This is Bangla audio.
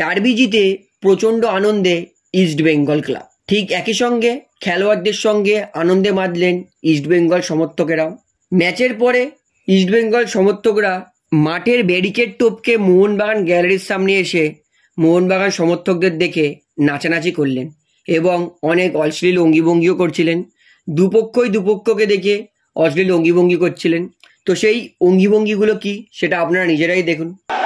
ডার্বি জিতে প্রচণ্ড আনন্দে ইস্ট বেঙ্গল ক্লাব ঠিক একই সঙ্গে খেলোয়াড়দের সঙ্গে আনন্দে মাতলেন ইস্টবেঙ্গল সমর্থকেরাও ম্যাচের পরে ইস্টবেঙ্গল সমর্থকরা মাঠের ব্যারিকেড টোপকে মোহনবাগান গ্যালারির সামনে এসে মোহনবাগান সমর্থকদের দেখে নাচানাচি করলেন এবং অনেক অশ্লীল অঙ্গিভঙ্গিও করছিলেন দুপক্ষই দুপক্ষকে দেখে অশ্লীল অঙ্গিভঙ্গি করছিলেন তো সেই অঙ্গিভঙ্গিগুলো কি সেটা আপনারা নিজেরাই দেখুন